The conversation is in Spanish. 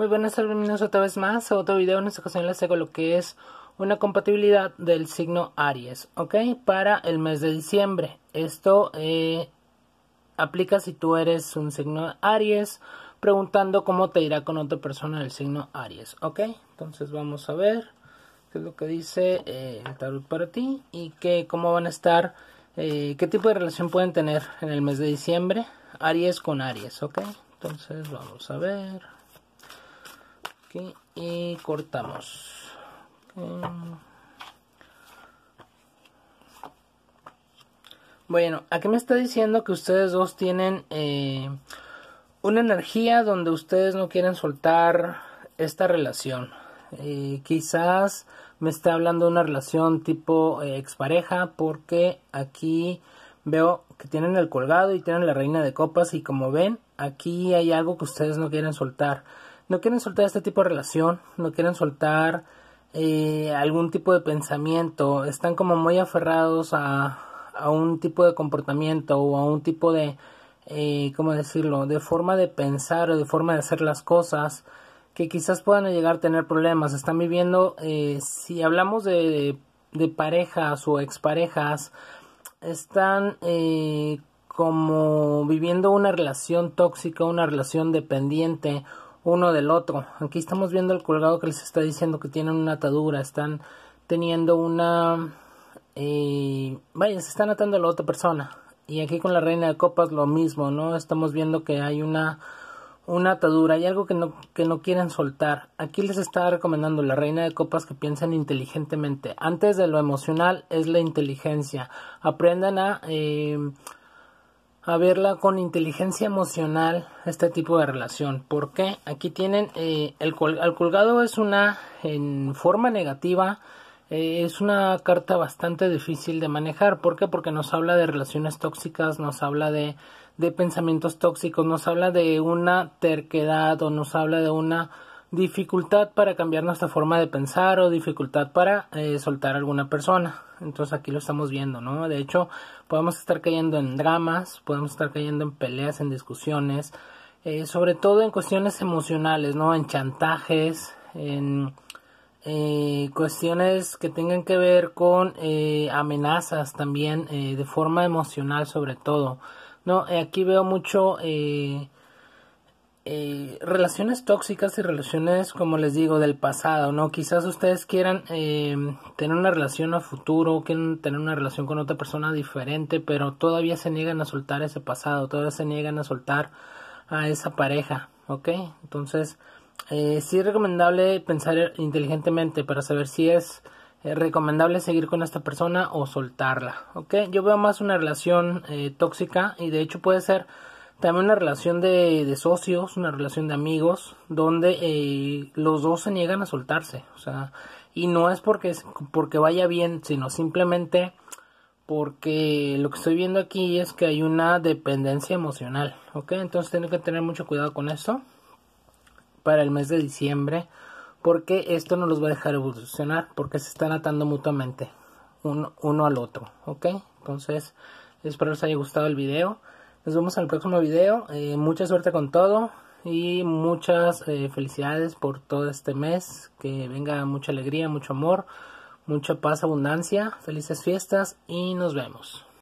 Muy buenas bienvenidos otra vez más a otro video. En esta ocasión les hago lo que es una compatibilidad del signo Aries, ¿ok? Para el mes de diciembre. Esto eh, aplica si tú eres un signo Aries, preguntando cómo te irá con otra persona del signo Aries, ¿ok? Entonces vamos a ver qué es lo que dice eh, el tarot para ti y que, cómo van a estar, eh, qué tipo de relación pueden tener en el mes de diciembre Aries con Aries, ¿ok? Entonces vamos a ver y cortamos. Bueno, aquí me está diciendo que ustedes dos tienen eh, una energía donde ustedes no quieren soltar esta relación. Eh, quizás me está hablando de una relación tipo eh, expareja porque aquí veo que tienen el colgado y tienen la reina de copas y como ven aquí hay algo que ustedes no quieren soltar no quieren soltar este tipo de relación, no quieren soltar eh, algún tipo de pensamiento, están como muy aferrados a, a, un tipo de comportamiento o a un tipo de, eh, ¿cómo decirlo?, de forma de pensar o de forma de hacer las cosas que quizás puedan llegar a tener problemas, están viviendo, eh, si hablamos de, de, parejas o exparejas, están eh, como viviendo una relación tóxica, una relación dependiente, uno del otro. Aquí estamos viendo el colgado que les está diciendo que tienen una atadura, están teniendo una... Eh, vaya, se están atando a la otra persona. Y aquí con la reina de copas lo mismo, ¿no? Estamos viendo que hay una, una atadura, hay algo que no, que no quieren soltar. Aquí les está recomendando la reina de copas que piensen inteligentemente. Antes de lo emocional es la inteligencia. Aprendan a... Eh, a verla con inteligencia emocional este tipo de relación. porque Aquí tienen eh, el, colgado es una en forma negativa. Eh, es una carta bastante difícil de manejar. ¿Por qué? Porque nos habla de relaciones tóxicas, nos habla de, de pensamientos tóxicos, nos habla de una terquedad o nos habla de una dificultad para cambiar nuestra forma de pensar o dificultad para eh, soltar a alguna persona. Entonces aquí lo estamos viendo, ¿no? De hecho, podemos estar cayendo en dramas, podemos estar cayendo en peleas, en discusiones, eh, sobre todo en cuestiones emocionales, ¿no? En chantajes, en eh, cuestiones que tengan que ver con amenazas también, de forma emocional sobre todo, ¿no? aquí veo mucho eh, relaciones tóxicas y relaciones, como les digo, del pasado, ¿no? Quizás ustedes quieran eh, tener una relación a futuro, quieren tener una relación con otra persona diferente, pero todavía se niegan a soltar ese pasado, todavía se niegan a soltar a esa pareja, ¿ok? Entonces, eh, sí es recomendable pensar inteligentemente para saber si es eh, recomendable seguir con esta persona o soltarla, ¿ok? Yo veo más una relación eh, tóxica y de hecho puede ser también una relación de, socios, una relación de amigos, donde eh, los dos se niegan a soltarse, o sea, y no es porque, porque vaya bien, sino simplemente porque lo que estoy viendo aquí es que hay una dependencia emocional, ¿ok? Entonces tengo que tener mucho cuidado con esto para el mes de diciembre, porque esto no los va a dejar evolucionar, porque se están atando mutuamente uno, uno al otro, ¿ok? Entonces, espero les haya gustado el video. Nos vemos en el próximo video. Eh, mucha suerte con todo y muchas eh, felicidades por todo este mes. Que venga mucha alegría, mucho amor, mucha paz, abundancia. Felices fiestas y nos vemos.